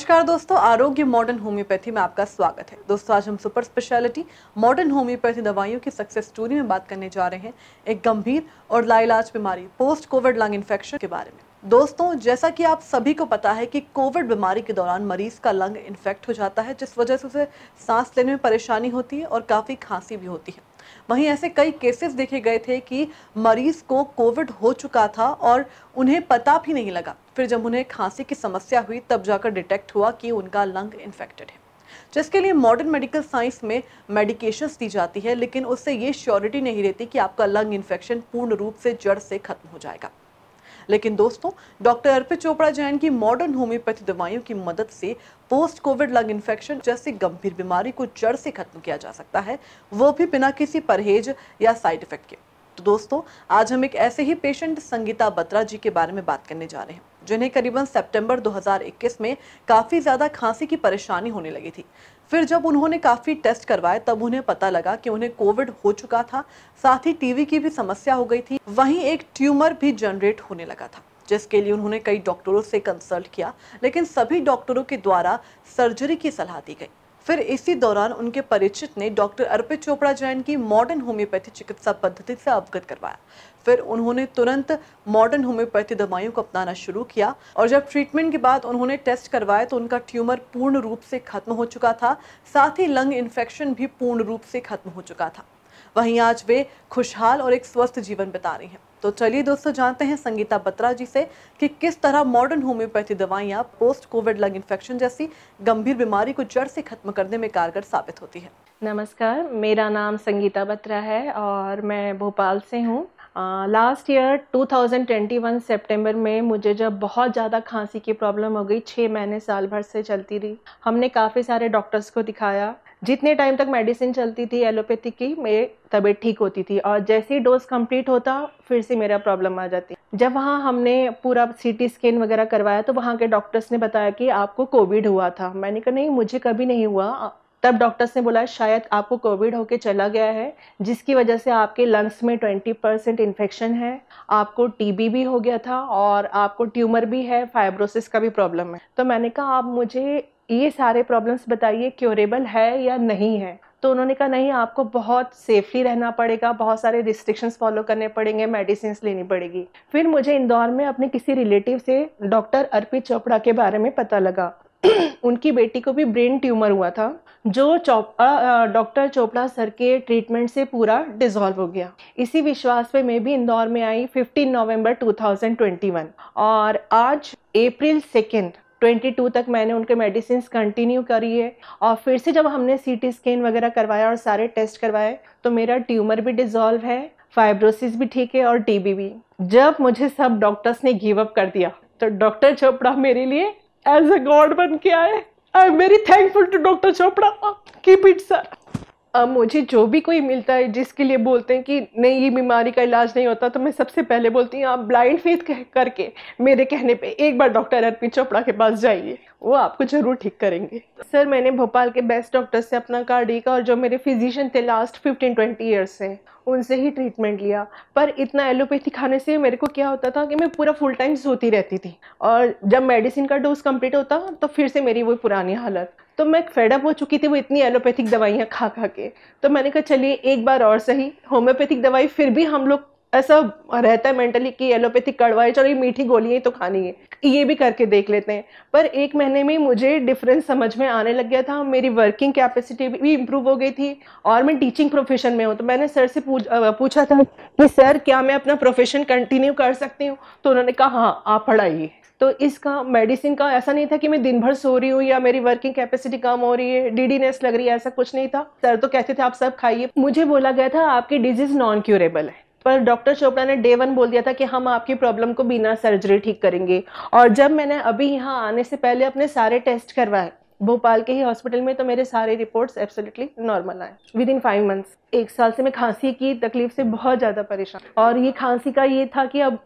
नमस्कार दोस्तों आरोग्य मॉडर्न होम्योपैथी में आपका स्वागत है दोस्तों आज हम सुपर स्पेशलिटी मॉडर्न होम्योपैथी दवाइयों की सक्सेस स्टोरी में बात करने जा रहे हैं एक गंभीर और लाइलाज बीमारी पोस्ट कोविड लंग इन्फेक्शन के बारे में दोस्तों जैसा कि आप सभी को पता है कि कोविड बीमारी के दौरान मरीज का लंग इन्फेक्ट हो जाता है जिस वजह से उसे सांस लेने में परेशानी होती है और काफ़ी खांसी भी होती है वहीं ऐसे कई केसेस देखे गए थे कि मरीज को कोविड हो चुका था और उन्हें पता भी नहीं लगा फिर जब उन्हें खांसी की समस्या हुई तब जाकर डिटेक्ट हुआ कि उनका लंग इन्फेक्टेड है जिसके लिए मॉडर्न मेडिकल साइंस में मेडिकेशंस दी जाती है लेकिन उससे ये श्योरिटी नहीं रहती कि आपका लंग इन्फेक्शन पूर्ण रूप से जड़ से खत्म हो जाएगा लेकिन दोस्तों डॉक्टर अर्पित चोपड़ा जैन की मॉडर्न होम्योपैथी दवाइयों की मदद से पोस्ट कोविड लंग इन्फेक्शन जैसी गंभीर बीमारी को जड़ से खत्म किया जा सकता है वो भी बिना किसी परहेज या साइड इफेक्ट के तो दोस्तों आज हम एक ऐसे ही पेशेंट संगीता बत्रा जी के बारे में बात करने जा रहे हैं जिन्हें करीबन सितंबर 2021 में काफ़ी ज़्यादा खांसी की परेशानी होने लगी थी फिर जब उन्होंने काफ़ी टेस्ट करवाए तब उन्हें पता लगा कि उन्हें कोविड हो चुका था साथ ही टीवी की भी समस्या हो गई थी वहीं एक ट्यूमर भी जनरेट होने लगा था जिसके लिए उन्होंने कई डॉक्टरों से कंसल्ट किया लेकिन सभी डॉक्टरों के द्वारा सर्जरी की सलाह दी गई फिर इसी दौरान उनके परिचित ने डॉक्टर अर्पित चोपड़ा जैन की मॉडर्न होम्योपैथी चिकित्सा पद्धति से अवगत करवाया फिर उन्होंने तुरंत मॉडर्न होम्योपैथी दवाइयों को अपनाना शुरू किया और जब ट्रीटमेंट के बाद उन्होंने टेस्ट करवाए तो उनका ट्यूमर पूर्ण रूप से खत्म हो चुका था साथ ही लंग इन्फेक्शन भी पूर्ण रूप से खत्म हो चुका था वहीं आज वे खुशहाल और एक स्वस्थ जीवन बिता रही हैं तो चलिए दोस्तों जानते हैं संगीता बत्रा जी से कि किस तरह मॉडर्न होम्योपैथी दवाइयाँ पोस्ट कोविड लंग इन्फेक्शन जैसी गंभीर बीमारी को जड़ से खत्म करने में कारगर साबित होती है नमस्कार मेरा नाम संगीता बत्रा है और मैं भोपाल से हूँ लास्ट ईयर 2021 सितंबर में मुझे जब बहुत ज़्यादा खांसी की प्रॉब्लम हो गई छः महीने साल भर से चलती रही हमने काफ़ी सारे डॉक्टर्स को दिखाया जितने टाइम तक मेडिसिन चलती थी एलोपैथी की मेरी तबीयत ठीक होती थी और जैसे ही डोज कंप्लीट होता फिर से मेरा प्रॉब्लम आ जाती जब वहाँ हमने पूरा सीटी स्कैन वगैरह करवाया तो वहाँ के डॉक्टर्स ने बताया कि आपको कोविड हुआ था मैंने कहा नहीं मुझे कभी नहीं हुआ तब डॉक्टर्स ने बोला शायद आपको कोविड होके चला गया है जिसकी वजह से आपके लंग्स में 20 परसेंट इन्फेक्शन है आपको टीबी भी हो गया था और आपको ट्यूमर भी है फाइब्रोसिस का भी प्रॉब्लम है तो मैंने कहा आप मुझे ये सारे प्रॉब्लम्स बताइए क्योरेबल है या नहीं है तो उन्होंने कहा नहीं आपको बहुत सेफली रहना पड़ेगा बहुत सारे रिस्ट्रिक्शंस फॉलो करने पड़ेंगे मेडिसिन लेनी पड़ेगी फिर मुझे इंदौर में अपने किसी रिलेटिव से डॉक्टर अर्पित चोपड़ा के बारे में पता लगा उनकी बेटी को भी ब्रेन ट्यूमर हुआ था जो चोपड़ा डॉक्टर चोपड़ा सर के ट्रीटमेंट से पूरा डिजॉल्व हो गया इसी विश्वास पे मैं भी इंदौर में आई 15 नवंबर 2021 और आज अप्रैल सेकेंड 22 तक मैंने उनके मेडिसिन कंटिन्यू करी है और फिर से जब हमने सी टी स्कैन वगैरह करवाया और सारे टेस्ट करवाए तो मेरा ट्यूमर भी डिजॉल्व है फाइब्रोसिस भी ठीक है और टीबी भी जब मुझे सब डॉक्टर्स ने गिव अप कर दिया तो डॉक्टर चोपड़ा मेरे लिए एज अ गॉड बन के आए I am very thankful to doctor Chopra keep it sir अब मुझे जो भी कोई मिलता है जिसके लिए बोलते हैं कि नहीं ये बीमारी का इलाज नहीं होता तो मैं सबसे पहले बोलती हूँ आप ब्लाइंड फेथ कह करके मेरे कहने पे एक बार डॉक्टर अर्पित चोपड़ा के पास जाइए वो आपको ज़रूर ठीक करेंगे सर मैंने भोपाल के बेस्ट डॉक्टर से अपना कार्ड का और जो मेरे फिजिशियन थे लास्ट फिफ्टीन ट्वेंटी ईयर्स से उनसे ही ट्रीटमेंट लिया पर इतना एलोपैथी खाने से मेरे को क्या होता था कि मैं पूरा फुल टाइम सोती रहती थी और जब मेडिसिन का डोज कंप्लीट होता तो फिर से मेरी वो पुरानी हालत तो मैं फेडअप हो चुकी थी वो इतनी एलोपैथिक दवाइयाँ खा खा के तो मैंने कहा चलिए एक बार और सही होम्योपैथिक दवाई फिर भी हम लोग ऐसा रहता है मेंटली कि एलोपैथिक कड़वा है चलो ये मीठी गोली ही तो खानी है ये भी करके देख लेते हैं पर एक महीने में मुझे डिफरेंस समझ में आने लग गया था मेरी वर्किंग कैपेसिटी भी इम्प्रूव हो गई थी और मैं टीचिंग प्रोफेशन में हूँ तो मैंने सर से पूछ, पूछा था कि सर क्या मैं अपना प्रोफेशन कंटिन्यू कर सकती हूँ तो उन्होंने कहा हाँ आप पढ़ाइए तो इसका मेडिसिन का ऐसा नहीं था कि मैं दिन भर सो रही हूँ या मेरी वर्किंग कैपेसिटी कम हो रही है डीडीनेस लग रही है ऐसा कुछ नहीं था सर तो कहते थे आप सब खाइए मुझे बोला गया था आपकी डिजीज नॉन क्यूरेबल है पर डॉक्टर चोपड़ा ने डे वन बोल दिया था कि हम आपकी प्रॉब्लम को बिना सर्जरी ठीक करेंगे और जब मैंने अभी यहाँ आने से पहले अपने सारे टेस्ट करवाए भोपाल के ही हॉस्पिटल में तो मेरे सारे रिपोर्ट्स एब्सोल्युटली नॉर्मल आए विद इन फाइव मंथ्स एक साल से मैं खांसी की तकलीफ से बहुत ज़्यादा परेशान और ये खांसी का ये था कि अब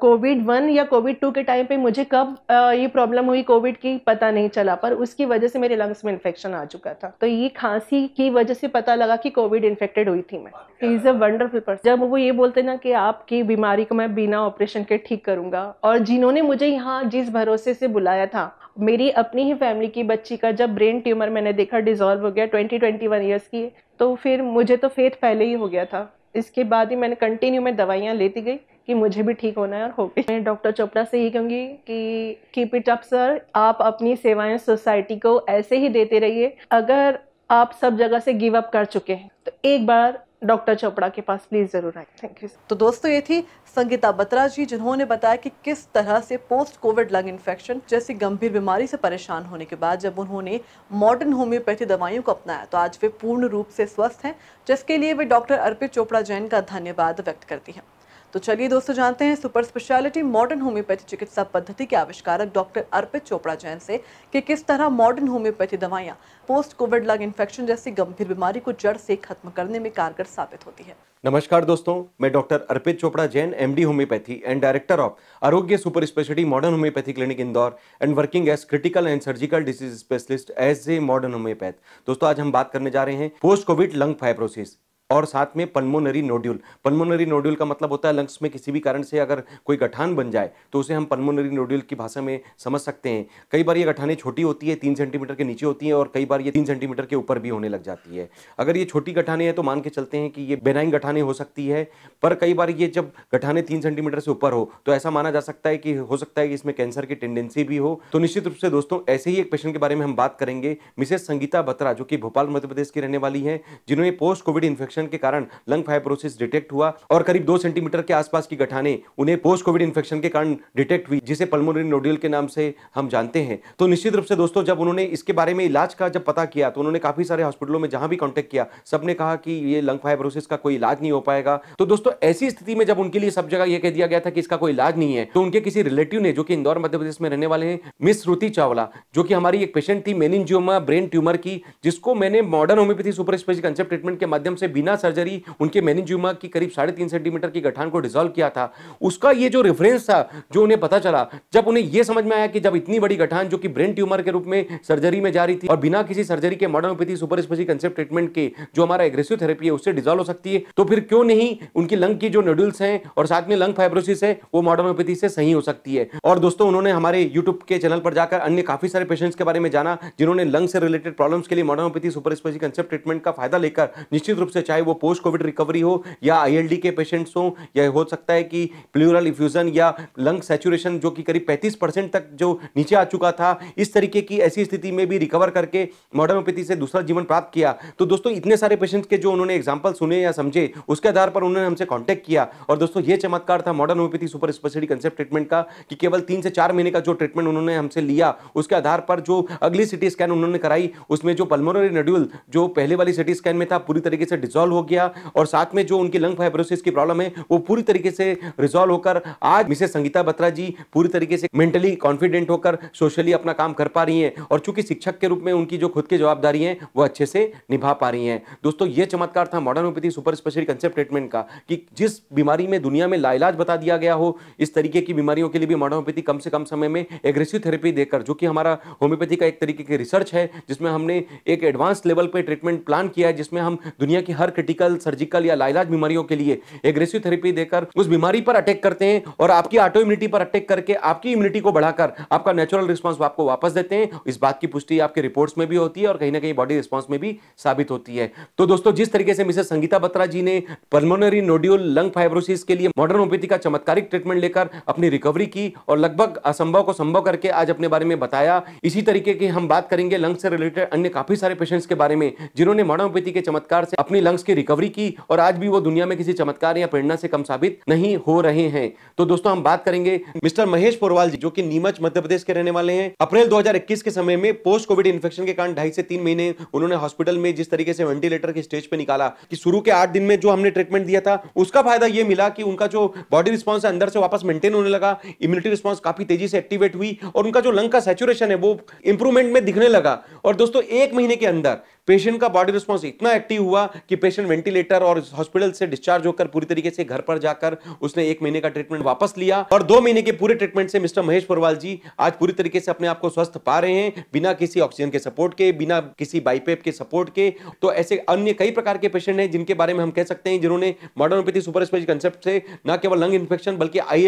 कोविड वन या कोविड टू के टाइम पे मुझे कब आ, ये प्रॉब्लम हुई कोविड की पता नहीं चला पर उसकी वजह से मेरे लंग्स में इन्फेक्शन आ चुका था तो ये खांसी की वजह से पता लगा कि कोविड इन्फेक्टेड हुई थी मैं इज़ अ वंडरफुल पर्सन जब वो ये बोलते ना कि आपकी बीमारी को मैं बिना ऑपरेशन के ठीक करूँगा और जिन्होंने मुझे यहाँ जिस भरोसे से बुलाया था मेरी अपनी ही फैमिली की बच्ची का जब ब्रेन ट्यूमर मैंने देखा डिज़ोल्व हो गया ट्वेंटी ट्वेंटी वन ईयर्स की तो फिर मुझे तो फेथ पहले ही हो गया था इसके बाद ही मैंने कंटिन्यू में दवाइयाँ लेती गई कि मुझे भी ठीक होना है और हो गई मैं डॉक्टर चोपड़ा से ही कहूँगी कि कीप इट अप सर आप अपनी सेवाएं सोसाइटी को ऐसे ही देते रहिए अगर आप सब जगह से गिव अप कर चुके हैं तो एक बार डॉक्टर चोपड़ा के पास प्लीज़ ज़रूर आए थैंक यू तो दोस्तों ये थी संगीता बत्रा जी जिन्होंने बताया कि किस तरह से पोस्ट कोविड लंग इन्फेक्शन जैसी गंभीर बीमारी से परेशान होने के बाद जब उन्होंने मॉडर्न होम्योपैथी दवाइयों को अपनाया तो आज वे पूर्ण रूप से स्वस्थ हैं जिसके लिए वे डॉक्टर अर्पित चोपड़ा जैन का धन्यवाद व्यक्त करती हैं तो चलिए दोस्तों जानते हैं सुपर स्पेशलिटी मॉडर्न होम्योपैथी चिकित्सा पद्धति के आविष्कारक डॉक्टर अर्पित चोपड़ा जैन से कि किस तरह मॉडर्न होम्योपैथी दवाइयाँ पोस्ट कोविड लग इन्फेक्शन जैसी गंभीर बीमारी को जड़ से खत्म करने में कारगर साबित होती है नमस्कार दोस्तों मैं doctor Arpit Chopra Jain MD homeopathy and director of Arogya super speciality modern homeopathy clinic Indore and working as critical and surgical disease specialist as a modern homeopath दोस्तों आज हम बात करने जा रहे हैं पोस्ट कोविड लंग फाइब्रोसिस और साथ में पनमोनरी नोड्यूल पनमोनरी नोड्यूल का मतलब होता है लंग्स में किसी भी कारण से अगर कोई गठान बन जाए तो उसे हम पनमोनरी नोड्यूल की भाषा में समझ सकते हैं कई बार ये गठानें छोटी होती है तीन सेंटीमीटर के नीचे होती हैं और कई बार ये तीन सेंटीमीटर के ऊपर भी होने लग जाती है अगर ये छोटी गठानें हैं तो मान के चलते हैं कि ये बेनाइन गठानें हो सकती है पर कई बार ये जब गठानें तीन सेंटीमीटर से ऊपर हो तो ऐसा माना जा सकता है कि हो सकता है कि इसमें कैंसर की टेंडेंसी भी हो तो निश्चित रूप से दोस्तों ऐसे ही एक पेशेंट के बारे में हम बात करेंगे मिसेस संगीता बत्रा जो कि भोपाल मध्य प्रदेश की रहने वाली है जिन्होंने पोस्ट कोविड इन्फेक्शन इन्फेक्शन के कारण लंग फाइब्रोसिस डिटेक्ट हुआ और करीब दो सेंटीमीटर के आसपास की गठाने उन्हें पोस्ट कोविड इन्फेक्शन के कारण डिटेक्ट हुई जिसे पल्मोनरी नोड्यूल के नाम से हम जानते हैं तो निश्चित रूप से दोस्तों जब उन्होंने इसके बारे में इलाज का जब पता किया तो उन्होंने काफी सारे हॉस्पिटलों में जहां भी कॉन्टेक्ट किया सबने कहा कि ये लंग फाइब्रोसिस का कोई इलाज नहीं हो पाएगा तो दोस्तों ऐसी स्थिति में जब उनके लिए सब जगह यह कह दिया गया था कि इसका कोई इलाज नहीं है तो उनके किसी रिलेटिव ने जो कि इंदौर मध्य प्रदेश में रहने वाले हैं मिस श्रुति चावला जो कि हमारी एक पेशेंट थी मेनिनजियोमा ब्रेन ट्यूमर की जिसको मैंने modern homeopathy super special concept treatment के माध्यम से बिना बिना सर्जरी उनके मैनिज्यूमा की करीब साढ़े तीन सेंटीमीटर की गठान को डिजोल्व किया था उसका ये जो रेफरेंस था जो उन्हें पता चला जब उन्हें यह समझ में आया कि जब इतनी बड़ी गठान जो कि ब्रेन ट्यूमर के रूप में सर्जरी में जा रही थी और बिना किसी सर्जरी के modernopathy super special concept treatment के जो हमारा एग्रेसिव थेरेपी है उससे डिजोल्व हो सकती है तो फिर क्यों नहीं उनकी लंग की जो नोड्यूल्स हैं और साथ में लंग फाइब्रोसिस है वो मॉडर्नोपैथी से सही हो सकती है और दोस्तों उन्होंने हमारे यूट्यूब के चैनल पर जाकर अन्य काफी सारे पेशेंट्स के बारे में जाना जिन्होंने लंग से रिलेटेड प्रॉब्लम्स के लिए modernopathy super special concept treatment का फायदा लेकर निश्चित रूप से चाहे चाहे वो पोस्ट कोविड रिकवरी हो या आईएलडी के पेशेंट्स हो या हो सकता है कि प्लूरल इफ्यूज़न या लंग सेचुरेशन जो कि करीब 35 परसेंट तक जो नीचे आ चुका था इस तरीके की ऐसी स्थिति में भी रिकवर करके मॉडर्नोपैथी से दूसरा जीवन प्राप्त किया तो दोस्तों इतने सारे पेशेंट्स के जो उन्होंने एग्जाम्पल सुने या समझे उसके आधार पर उन्होंने हमसे कॉन्टैक्ट किया और दोस्तों ये चमत्कार था modern homeopathy super speciality concept treatment का कि केवल तीन से चार महीने का जो ट्रीटमेंट उन्होंने हमसे लिया उसके आधार पर जो अगली सिटी स्कैन उन्होंने कराई उसमें जो पल्मोनरी नड्यूल जो पहले वाली सिटी स्कैन में था पूरी तरीके से डिजॉल्व रिजॉल्व हो गया और साथ में जो उनकी लंग फाइब्रोसिस की प्रॉब्लम है वो पूरी तरीके से रिजॉल्व होकर आज मिसेस संगीता बत्रा जी पूरी तरीके से मेंटली कॉन्फिडेंट होकर सोशली अपना काम कर पा रही हैं और चूंकि शिक्षक के रूप में उनकी जो खुद की जवाबदारी है वो अच्छे से निभा पा रही हैं दोस्तों ये चमत्कार था modernopathy super special concept treatment का कि जिस बीमारी में दुनिया में लाइलाज बता दिया गया हो इस तरीके की बीमारियों के लिए भी मॉडर्नोपैथी कम से कम समय में एग्रेसिव थेरेपी देकर जो कि हमारा होम्योपैथी का एक तरीके की रिसर्च है जिसमें हमने एक एडवांस लेवल पर ट्रीटमेंट प्लान किया है जिसमें हम दुनिया की हर गैर क्रिटिकल सर्जिकल या लाइलाज बीमारियों के लिए एग्रेसिव थेरेपी देकर उस बीमारी पर अटैक करते हैं और आपकी ऑटो इम्यूनिटी पर अटैक करके आपकी इम्यूनिटी को बढ़ाकर आपका नेचुरल रिस्पॉन्स आपको वापस देते हैं इस बात की पुष्टि आपके रिपोर्ट्स में भी होती है और कहीं ना कहीं बॉडी रिस्पॉन्स में भी साबित होती है तो दोस्तों जिस तरीके से मिसेस संगीता बत्रा जी ने पल्मोनरी नोड्यूल लंग फाइब्रोसिस के लिए मॉडर्न ओपीथी का चमत्कारिक ट्रीटमेंट लेकर अपनी रिकवरी की और लगभग असंभव को संभव करके आज अपने बारे में बताया इसी तरीके की हम बात करेंगे लंग से रिलेटेड अन्य काफी सारे पेशेंट्स के बारे में जिन्होंने मॉडर्न ओपीथी के चमत्कार से अपनी लंग उसकी रिकवरी की और आज भी वो दुनिया में किसी चमत्कार या प्रेरणा से कम साबित नहीं हो रहे हैं तो दोस्तों हम बात करेंगे मिस्टर महेश पोरवाल जी जो कि नीमच मध्य प्रदेश के रहने वाले हैं अप्रैल 2021 के समय में पोस्ट कोविड इन्फेक्शन के कारण ढाई से तीन महीने उन्होंने हॉस्पिटल में जिस तरीके से वेंटिलेटर के स्टेज पे निकाला कि शुरू के आठ दिन में जो हमने ट्रीटमेंट दिया था उसका फायदा यह मिला कि उनका जो बॉडी रिस्पॉन्स है अंदर से वापस मेंटेन होने लगा इम्यूनिटी रिस्पॉन्स काफी तेजी से एक्टिवेट हुई और उनका जो लंग का सेचुरेशन है वो इंप्रूवमेंट में दिखने लगा और दोस्तों एक महीने के अंदर पेशेंट का बॉडी रिस्पॉन्स इतना एक्टिव हुआ कि पेशेंट वेंटिलेटर और हॉस्पिटल से डिस्चार्ज होकर पूरी तरीके से घर पर जाकर उसने एक महीने का ट्रीटमेंट वापस लिया और दो महीने के पूरे ट्रीटमेंट से मिस्टर महेश परवाल जी आज पूरी तरीके से अपने आप को स्वस्थ पा रहे हैं बिना किसी ऑक्सीजन के सपोर्ट के बिना किसी बाईपेप के सपोर्ट के तो ऐसे अन्य कई प्रकार के पेशेंट हैं जिनके बारे में हम कह सकते हैं जिन्होंने मॉडर्नोपैथी सुपर स्पेशल कंसेप्ट से न केवल लंग इन्फेक्शन बल्कि आई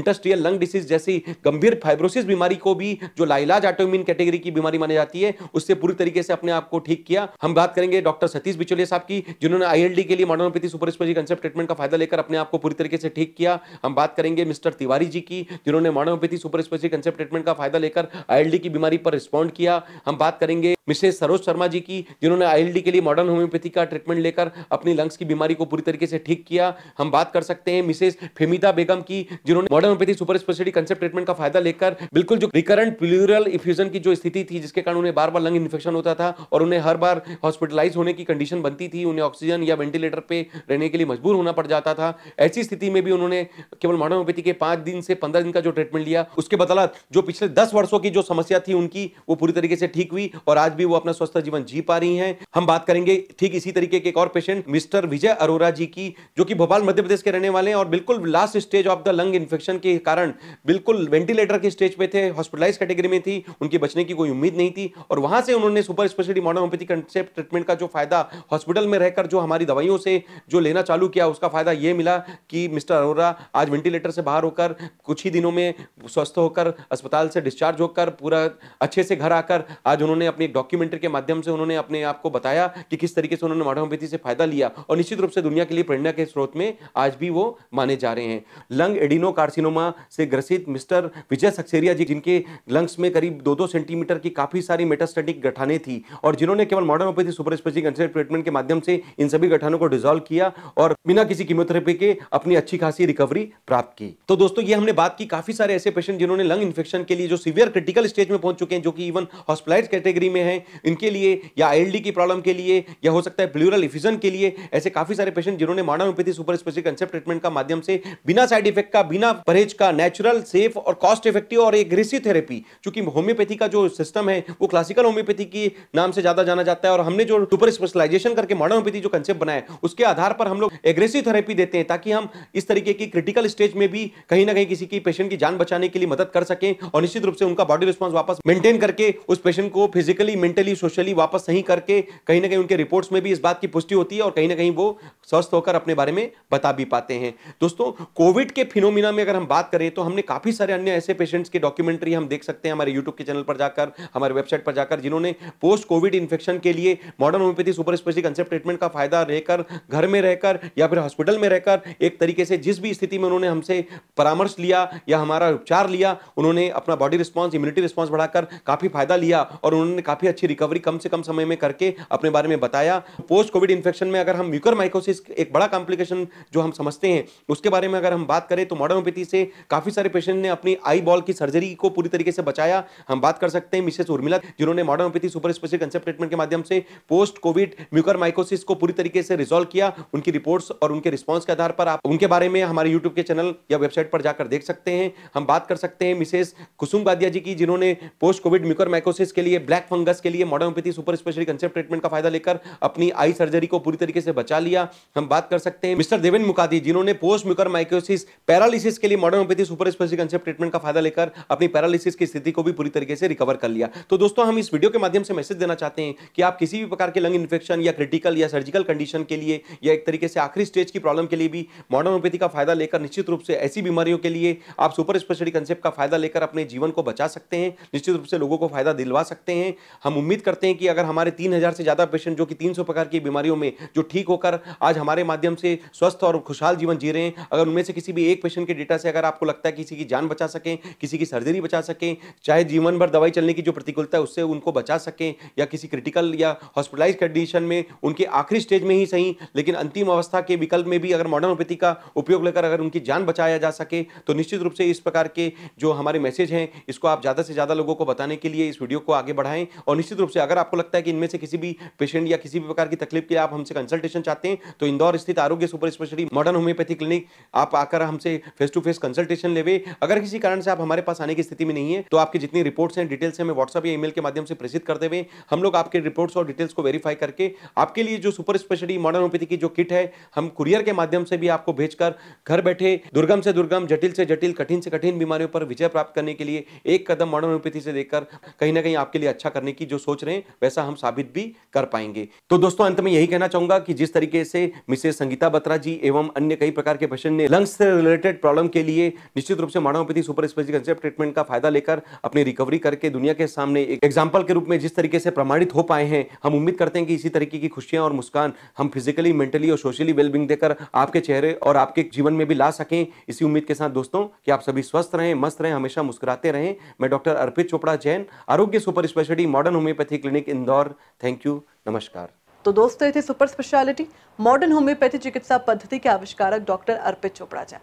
इंडस्ट्रियल लंग डिसीज जैसी गंभीर फाइब्रोसिस बीमारी को भी जो लाइलाज आटोमिन कैटेगरी की बीमारी मानी जाती है उससे पूरी तरीके से अपने आप को ठीक किया किया हम बात करेंगे डॉक्टर सतीश बिचोलिया साहब की जिन्होंने आईएलडी के लिए modernopathy super speciality concept treatment का फायदा लेकर अपने आप को पूरी तरीके से ठीक किया हम बात करेंगे मिस्टर तिवारी जी की जिन्होंने modernopathy super speciality concept treatment का फायदा लेकर आईएलडी की बीमारी पर रिस्पॉन्ड किया हम बात करेंगे मिसेस सरोज शर्मा जी की जिन्होंने आईएलडी के लिए मॉडर्न होम्योपैथी का ट्रीटमेंट लेकर अपनी लंग्स की बीमारी को पूरी तरीके से ठीक किया हम बात कर सकते हैं मिसेस फेमिदा बेगम की जिन्होंने modern homeopathy super speciality concept treatment का फायदा लेकर बिल्कुल जो रिकरेंट प्लूरल इफ्यूजन की जो स्थिति थी जिसके कारण उन्हें बार बार लंग इन्फेक्शन होता था और उन्हें हर बार हॉस्पिटलाइज होने की कंडीशन बनती थी उन्हें ऑक्सीजन या वेंटिलेटर पे रहने के लिए मजबूर होना पड़ जाता था ऐसी स्थिति में भी उन्होंने केवल मानवोपैथी के पाँच दिन से पंद्रह दिन का जो ट्रीटमेंट लिया उसके बदलात जो पिछले दस वर्षों की जो समस्या थी उनकी वो पूरी तरीके से ठीक हुई और आज भी वो अपना स्वस्थ जीवन जी पा रही हैं हम बात करेंगे ठीक इसी तरीके के एक और पेशेंट मिस्टर विजय अरोरा जी की जो कि भोपाल मध्य प्रदेश के रहने वाले हैं और बिल्कुल last stage of the lung infection के कारण बिल्कुल वेंटिलेटर के स्टेज पे थे हॉस्पिटलाइज कैटेगरी में थी उनके बचने की कोई उम्मीद नहीं थी और वहां से उन्होंने super speciality modern homeopathy concept treatment का जो फायदा हॉस्पिटल में रहकर जो हमारी दवाइयों से जो लेना चालू किया उसका फायदा ये मिला कि मिस्टर अरोरा आज वेंटिलेटर से बाहर होकर कुछ ही दिनों में स्वस्थ होकर अस्पताल से डिस्चार्ज होकर पूरा अच्छे से घर आकर आज उन्होंने अपनी एक डॉक्यूमेंट्री के माध्यम से उन्होंने अपने आप को बताया कि किस तरीके से उन्होंने मॉडर्नोपैथी से फायदा लिया और निश्चित रूप से दुनिया के लिए प्रेरणा के स्रोत में आज भी वो माने जा रहे हैं लंग एडिनो कार्सिनोमा से ग्रसित मिस्टर विजय सक्सेरिया जी जिनके लंग्स में करीब दो दो सेंटीमीटर की काफ़ी सारी मेटास्टेटिक गठाने थी और जिन्होंने केवल modern homeopathy super speciality consult treatment के माध्यम से इन सभी गठनों को डिजोल्व किया और बिना किसी कीमोथेरेपी के अपनी अच्छी खासी रिकवरी प्राप्त की तो दोस्तों ये हमने बात की काफी सारे ऐसे पेशेंट जिन्होंने लंग इन्फेक्शन के लिए जो सीवियर क्रिटिकल स्टेज में पहुंच चुके हैं जो कि इवन हॉस्पिटलाइज कैटेगरी में है इनके लिए या आई की प्रॉब्लम के लिए या हो सकता है प्लूरल इफिजन के लिए ऐसे काफी सारे पेशेंट जिन्होंने modern homeopathy super speciality concept treatment का माध्यम से बिना साइड इफेक्ट का बिना परहेज का नेचुरल सेफ और कॉस्ट इफेक्टिव और एग्रेसिव थेरेपी चूंकि होम्योपैथी का जो सिस्टम है वो क्लासिकल होम्योपैथी के नाम से ज्यादा जाना माना जाता है और हमने जो सुपर स्पेशलाइजेशन करके मॉडर्नोपैथी जो कंसेप्ट बनाया उसके आधार पर हम लोग एग्रेसिव थेरेपी देते हैं ताकि हम इस तरीके की क्रिटिकल स्टेज में भी कहीं ना कहीं किसी की पेशेंट की जान बचाने के लिए मदद कर सकें और निश्चित रूप से उनका बॉडी रिस्पॉन्स वापस मेंटेन करके उस पेशेंट को फिजिकली मेंटली सोशली वापस सही करके कहीं ना कहीं उनके रिपोर्ट्स में भी इस बात की पुष्टि होती है और कहीं ना कहीं वो स्वस्थ होकर अपने बारे में बता भी पाते हैं दोस्तों कोविड के फिनोमिना में अगर हम बात करें तो हमने काफी सारे अन्य ऐसे पेशेंट्स की डॉक्यूमेंट्री हम देख सकते हैं हमारे यूट्यूब के चैनल पर जाकर हमारे वेबसाइट पर जाकर जिन्होंने पोस्ट कोविड इन्फेक्शन प्रिवेंशन के लिए modern homeopathy super speciality concept treatment का फायदा रहकर घर में रहकर या फिर हॉस्पिटल में रहकर एक तरीके से जिस भी स्थिति में उन्होंने हमसे परामर्श लिया या हमारा उपचार लिया उन्होंने अपना बॉडी रिस्पॉन्स इम्यूनिटी रिस्पॉन्स बढ़ाकर काफ़ी फायदा लिया और उन्होंने काफ़ी अच्छी रिकवरी कम से कम समय में करके अपने बारे में बताया पोस्ट कोविड इन्फेक्शन में अगर हम म्यूकर माइकोसिस एक बड़ा कॉम्प्लिकेशन जो हम समझते हैं उसके बारे में अगर हम बात करें तो मॉडर्न होम्योपैथी से काफ़ी सारे पेशेंट ने अपनी आई बॉल की सर्जरी को पूरी तरीके से बचाया हम बात कर सकते हैं मिसेस उर्मिला जिन्होंने modern homeopathy super special concept treatment के माध्यम से पोस्ट कोविड म्यूकर माइकोसिस को पूरी तरीके से रिजोल्व किया उनकी रिपोर्ट्स और उनके रिस्पॉन्स के आधार पर आप उनके बारे में हमारे यूट्यूब के चैनल या वेबसाइट पर जाकर देख सकते हैं हम बात कर सकते हैं मिसेस कुसुम गादिया जी की जिन्होंने पोस्ट कोविड म्यूकर माइकोसिस के लिए ब्लैक फंगस के लिए modernopathy super specially concept treatment का फायदा लेकर अपनी आई सर्जरी को पूरी तरीके से बचा लिया हम बात कर सकते हैं मिस्टर देवेंद्र मुकादी जिन्होंने पोस्ट म्यूकर माइकोसिस पैरालिसिस के लिए modernopathy super specially concept treatment का फायदा लेकर अपनी पैरालिसिस की स्थिति को भी पूरी तरीके से रिकवर कर लिया तो दोस्तों हम इस वीडियो के माध्यम से मैसेज देना चाहते हैं कि आप किसी भी प्रकार के लंग इन्फेक्शन या क्रिटिकल या सर्जिकल कंडीशन के लिए या एक तरीके से आखिरी स्टेज की प्रॉब्लम के लिए भी मॉडर्न का फायदा लेकर निश्चित रूप से ऐसी बीमारियों के लिए आप सुपर स्पेशलिटी कंसेप्ट का फायदा लेकर अपने जीवन को बचा सकते हैं निश्चित रूप से लोगों को फायदा दिलवा सकते हैं हम उम्मीद करते हैं कि अगर हमारे तीन हजार से ज़्यादा पेशेंट जो कि तीन सौ प्रकार की बीमारियों में जो ठीक होकर आज हमारे माध्यम से स्वस्थ और खुशहाल जीवन जी रहे हैं अगर उनमें से किसी भी एक पेशेंट के डेटा से अगर आपको लगता है किसी की जान बचा सकें किसी की सर्जरी बचा सकें चाहे जीवन भर दवाई चलने की जो प्रतिकूलता है उससे उनको बचा सकें या किसी क्रिटिकल क्रिटिकल या हॉस्पिटलाइज कंडीशन में उनके आखिरी स्टेज में ही सही लेकिन अंतिम अवस्था के विकल्प में भी अगर मॉडर्न का उपयोग लेकर अगर उनकी जान बचाया जा सके तो निश्चित रूप से इस प्रकार के जो हमारे मैसेज हैं इसको आप ज़्यादा से ज़्यादा लोगों को बताने के लिए इस वीडियो को आगे बढ़ाएं और निश्चित रूप से अगर आपको लगता है कि इनमें से किसी भी पेशेंट या किसी भी प्रकार की तकलीफ के लिए आप हमसे कंसल्टेशन चाहते हैं तो इंदौर स्थित Arogya super specially modern homeopathy clinic आप आकर हमसे फेस टू फेस कंसल्टेशन लेवे अगर किसी कारण से आप हमारे पास आने की स्थिति में नहीं है तो आपकी जितनी रिपोर्ट्स हैं डिटेल्स हमें व्हाट्सअप या ईमेल के माध्यम से प्रेषित करते हुए हम लोग आपके सारी रिपोर्ट्स और डिटेल्स को वेरीफाई करके आपके लिए जो सुपर स्पेशलिटी मॉडर्न ओपीथी की जो किट है हम कुरियर के माध्यम से भी आपको भेजकर घर बैठे दुर्गम से दुर्गम जटिल से जटिल कठिन से कठिन बीमारियों पर विजय प्राप्त करने के लिए एक कदम मॉडर्न ओपीथी से देखकर कहीं ना कहीं आपके लिए अच्छा करने की जो सोच रहे हैं वैसा हम साबित भी कर पाएंगे तो दोस्तों अंत में यही कहना चाहूंगा कि जिस तरीके से मिसेज संगीता बत्रा जी एवं अन्य कई प्रकार के पेशेंट ने लंग्स से रिलेटेड प्रॉब्लम के लिए निश्चित रूप से मानवपैथी सुपर स्पेशलिटी कंसेप्ट ट्रीटमेंट का फायदा लेकर अपनी रिकवरी करके दुनिया के सामने एक एग्जाम्पल के रूप में जिस तरीके से प्रमाणित हो पाए हैं हम उम्मीद करते हैं कि इसी तरीके की खुशियाँ और मुस्कान हम फिजिकली मेंटली और सोशली वेलबिंग देकर आपके चेहरे और आपके जीवन में भी ला सकें इसी उम्मीद के साथ दोस्तों कि आप सभी स्वस्थ रहें मस्त रहें हमेशा मुस्कुराते रहें मैं doctor Arpit Chopra Jain Arogya super speciality modern homeopathy clinic Indore thank you नमस्कार तो दोस्तों ये थे सुपर स्पेशलिटी मॉडर्न होम्योपैथी चिकित्सा पद्धति के आविष्कारक डॉक्टर अर्पित चोपड़ा जी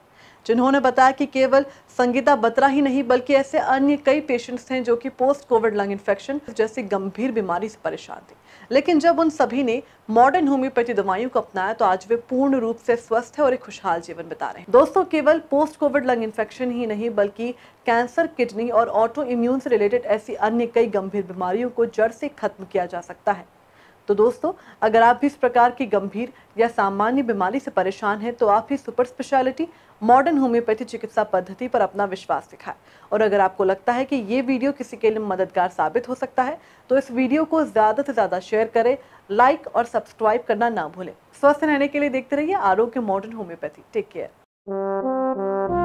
जिन्होंने बताया कि केवल संगीता बत्रा ही नहीं बल्कि ऐसे अन्य कई पेशेंट्स हैं जो कि पोस्ट कोविड लंग इन्फेक्शन जैसी गंभीर बीमारी से परेशान थे लेकिन जब उन सभी ने मॉडर्न होम्योपैथी दवाइयों को अपनाया तो आज वे पूर्ण रूप से स्वस्थ है और एक खुशहाल जीवन बिता रहे हैं दोस्तों केवल पोस्ट कोविड लंग इन्फेक्शन ही नहीं बल्कि कैंसर किडनी और ऑटो इम्यून से रिलेटेड ऐसी अन्य कई गंभीर बीमारियों को जड़ से खत्म किया जा सकता है तो दोस्तों अगर आप भी इस प्रकार की गंभीर या सामान्य बीमारी से परेशान हैं तो आप भी सुपर स्पेशलिटी मॉडर्न होम्योपैथी चिकित्सा पद्धति पर अपना विश्वास दिखाएं और अगर आपको लगता है कि ये वीडियो किसी के लिए मददगार साबित हो सकता है तो इस वीडियो को ज़्यादा से ज़्यादा शेयर करें लाइक और सब्सक्राइब करना ना भूलें स्वस्थ रहने के लिए देखते रहिए आरोग्य मॉडर्न होम्योपैथी टेक केयर